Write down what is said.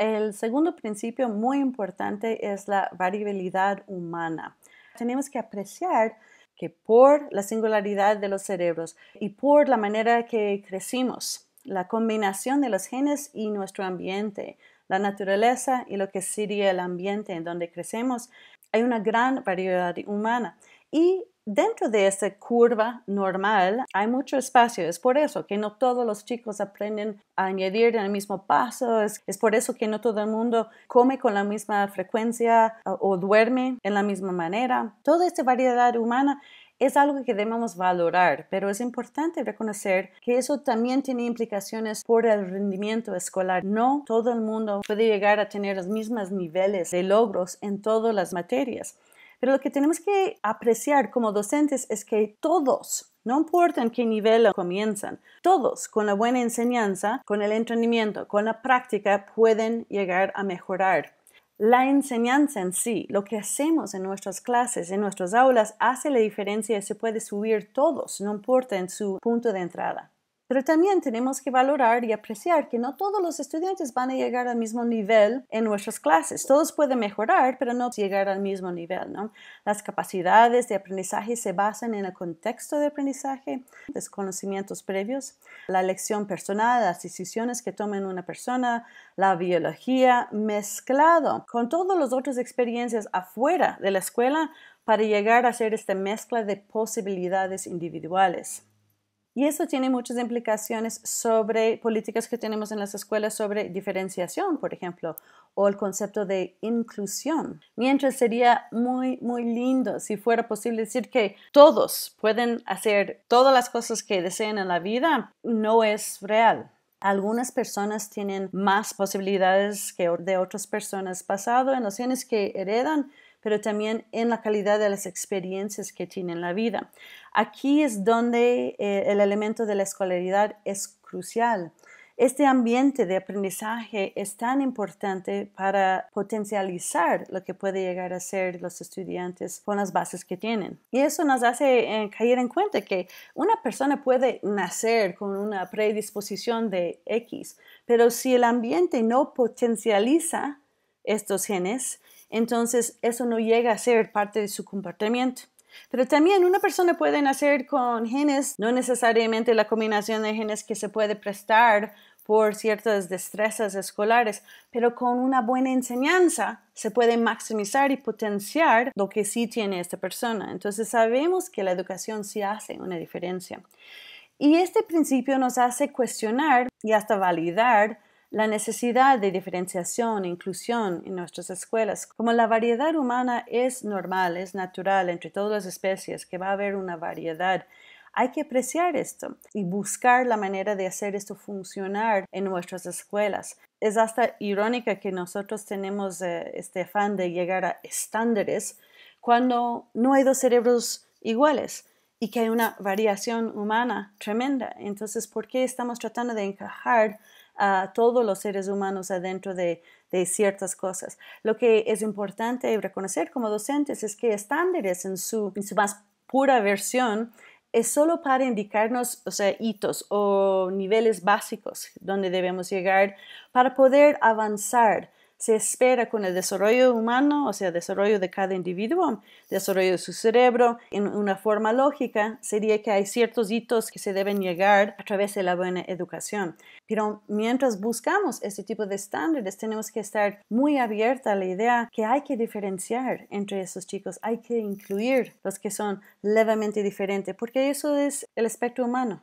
El segundo principio muy importante es la variabilidad humana. Tenemos que apreciar que por la singularidad de los cerebros y por la manera que crecimos, la combinación de los genes y nuestro ambiente, la naturaleza y lo que sería el ambiente en donde crecemos, hay una gran variedad humana. Y dentro de esa curva normal hay mucho espacio. Es por eso que no todos los chicos aprenden a añadir en el mismo paso. Es, por eso que no todo el mundo come con la misma frecuencia o, duerme en la misma manera. Toda esta variedad humana es algo que debemos valorar, pero es importante reconocer que eso también tiene implicaciones por el rendimiento escolar. No todo el mundo puede llegar a tener los mismos niveles de logros en todas las materias. Pero lo que tenemos que apreciar como docentes es que todos, no importa en qué nivel comienzan, todos con la buena enseñanza, con el entrenamiento, con la práctica, pueden llegar a mejorar. La enseñanza en sí, lo que hacemos en nuestras clases, en nuestras aulas, hace la diferencia y se puede subir todos, no importa en su punto de entrada. Pero también tenemos que valorar y apreciar que no todos los estudiantes van a llegar al mismo nivel en nuestras clases. Todos pueden mejorar, pero no llegar al mismo nivel. ¿no? Las capacidades de aprendizaje se basan en el contexto de aprendizaje, los conocimientos previos, la lección personal, las decisiones que tomen una persona, la biología, mezclado con todas las otras experiencias afuera de la escuela para llegar a hacer esta mezcla de posibilidades individuales. Y eso tiene muchas implicaciones sobre políticas que tenemos en las escuelas sobre diferenciación, por ejemplo, o el concepto de inclusión. Mientras sería muy, muy lindo si fuera posible decir que todos pueden hacer todas las cosas que deseen en la vida, no es real. Algunas personas tienen más posibilidades que de otras personas pasado en los que heredan pero también en la calidad de las experiencias que tienen en la vida. Aquí es donde eh, el elemento de la escolaridad es crucial. Este ambiente de aprendizaje es tan importante para potencializar lo que puede llegar a ser los estudiantes con las bases que tienen. Y eso nos hace eh, caer en cuenta que una persona puede nacer con una predisposición de X, pero si el ambiente no potencializa estos genes, entonces eso no llega a ser parte de su comportamiento. Pero también una persona puede nacer con genes, no necesariamente la combinación de genes que se puede prestar por ciertas destrezas escolares, pero con una buena enseñanza se puede maximizar y potenciar lo que sí tiene esta persona. Entonces sabemos que la educación sí hace una diferencia. Y este principio nos hace cuestionar y hasta validar la necesidad de diferenciación e inclusión en nuestras escuelas. Como la variedad humana es normal, es natural entre todas las especies, que va a haber una variedad, hay que apreciar esto y buscar la manera de hacer esto funcionar en nuestras escuelas. Es hasta irónica que nosotros tenemos eh, este afán de llegar a estándares cuando no hay dos cerebros iguales y que hay una variación humana tremenda. Entonces, ¿por qué estamos tratando de encajar a todos los seres humanos adentro de, ciertas cosas. Lo que es importante reconocer como docentes es que estándares en su, su más pura versión es solo para indicarnos hitos o niveles básicos donde debemos llegar para poder avanzar se espera con el desarrollo humano, o sea, desarrollo de cada individuo, desarrollo de su cerebro, en una forma lógica, sería que hay ciertos hitos que se deben llegar a través de la buena educación. Pero mientras buscamos este tipo de estándares, tenemos que estar muy abierta a la idea que hay que diferenciar entre esos chicos, hay que incluir los que son levemente diferentes, porque eso es el aspecto humano.